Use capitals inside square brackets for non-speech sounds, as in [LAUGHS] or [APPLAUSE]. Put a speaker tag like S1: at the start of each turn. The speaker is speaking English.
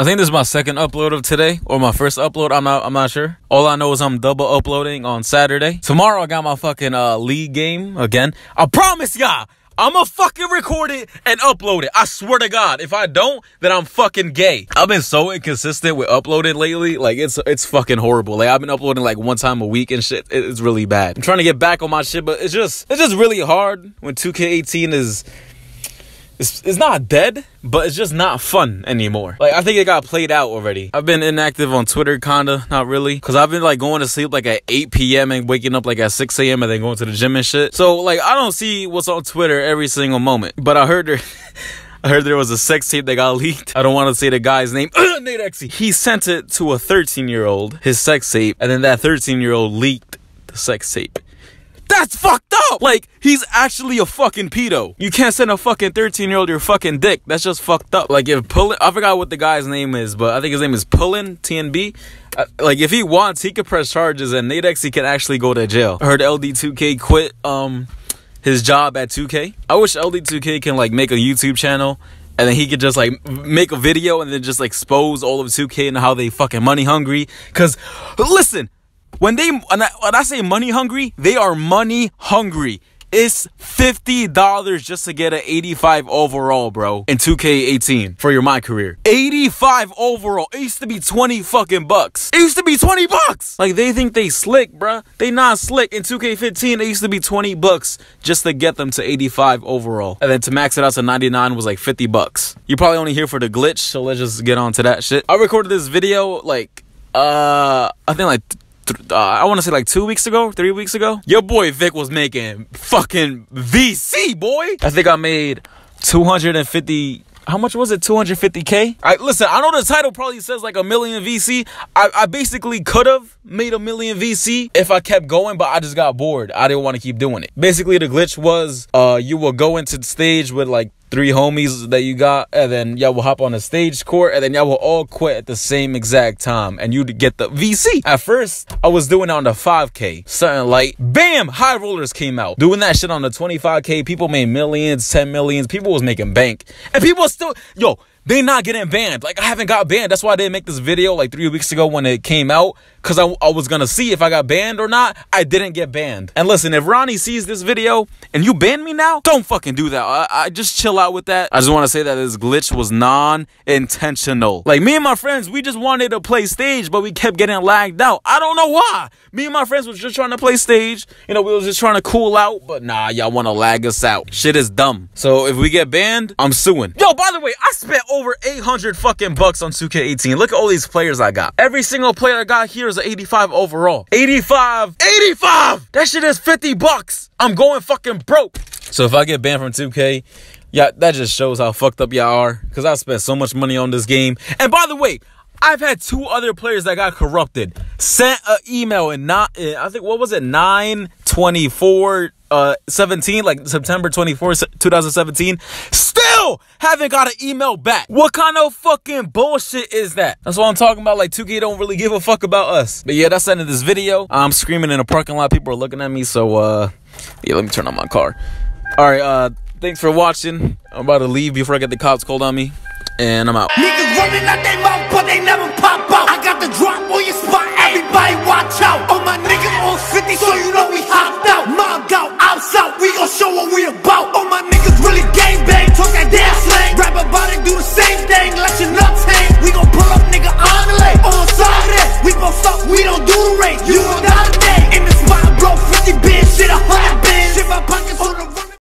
S1: I think this is my second upload of today or my first upload. I'm not I'm not sure. All I know is I'm double uploading on Saturday. Tomorrow I got my fucking uh league game again. I promise y'all, I'ma fucking record it and upload it. I swear to God. If I don't, then I'm fucking gay. I've been so inconsistent with uploading lately. Like it's it's fucking horrible. Like I've been uploading like one time a week and shit. It's really bad. I'm trying to get back on my shit, but it's just it's just really hard when 2K18 is it's, it's not dead, but it's just not fun anymore. Like, I think it got played out already. I've been inactive on Twitter, kinda, not really. Cause I've been like going to sleep like at 8 p.m. and waking up like at 6 a.m. and then going to the gym and shit. So, like, I don't see what's on Twitter every single moment. But I heard there. [LAUGHS] I heard there was a sex tape that got leaked. I don't want to say the guy's name. [CLEARS THROAT] Nate Exy. He sent it to a 13 year old, his sex tape, and then that 13 year old leaked the sex tape. That's fucked up! Like, he's actually a fucking pedo. You can't send a fucking 13 year old your fucking dick. That's just fucked up. Like, if Pullin, I forgot what the guy's name is, but I think his name is Pullin, TNB. Uh, like, if he wants, he could press charges and Nadex, he can actually go to jail. I heard LD2K quit, um, his job at 2K. I wish LD2K can, like, make a YouTube channel and then he could just like make a video and then just like expose all of 2K and how they fucking money hungry. Cause listen, when they when I, when I say money hungry, they are money hungry. It's $50 just to get an 85 overall, bro, in 2K18 for your my career. 85 overall. It used to be 20 fucking bucks. It used to be 20 bucks. Like they think they slick, bruh. They not slick. In 2K15, it used to be 20 bucks just to get them to 85 overall. And then to max it out to 99 was like 50 bucks. You're probably only here for the glitch, so let's just get on to that shit. I recorded this video like uh I think like th- uh, I want to say like two weeks ago, three weeks ago, your boy Vic was making fucking VC, boy. I think I made 250 how much was it 250k i listen i know the title probably says like a million vc i, I basically could have made a million vc if i kept going but i just got bored i didn't want to keep doing it basically the glitch was uh you will go into the stage with like three homies that you got, and then y'all will hop on a stage court, and then y'all will all quit at the same exact time, and you'd get the VC. At first, I was doing it on the 5K, something like, bam, high rollers came out. Doing that shit on the 25K, people made millions, 10 millions, people was making bank, and people still, yo, they not getting banned. Like I haven't got banned. That's why I didn't make this video like three weeks ago when it came out. Cause I, I was gonna see if I got banned or not. I didn't get banned. And listen, if Ronnie sees this video and you ban me now, don't fucking do that. I, I just chill out with that. I just wanna say that this glitch was non-intentional. Like me and my friends, we just wanted to play stage, but we kept getting lagged out. I don't know why. Me and my friends was just trying to play stage. You know, we was just trying to cool out, but nah, y'all wanna lag us out. Shit is dumb. So if we get banned, I'm suing. Yo, by the way, I spent over over 800 fucking bucks on 2K18. Look at all these players I got. Every single player I got here is an 85 overall. 85! 85! That shit is 50 bucks! I'm going fucking broke! So if I get banned from 2K, yeah, that just shows how fucked up y'all are. Cause I spent so much money on this game. And by the way, I've had two other players that got corrupted. Sent an email and not I think what was it 924 uh 17, like September 24th, 2017, still haven't got an email back. What kind of fucking bullshit is that? That's what I'm talking about. Like 2K don't really give a fuck about us. But yeah, that's the end of this video. I'm screaming in a parking lot. People are looking at me. So uh yeah, let me turn on my car. All right, uh thanks for watching. I'm about to leave before I get the cops called on me. And I'm out.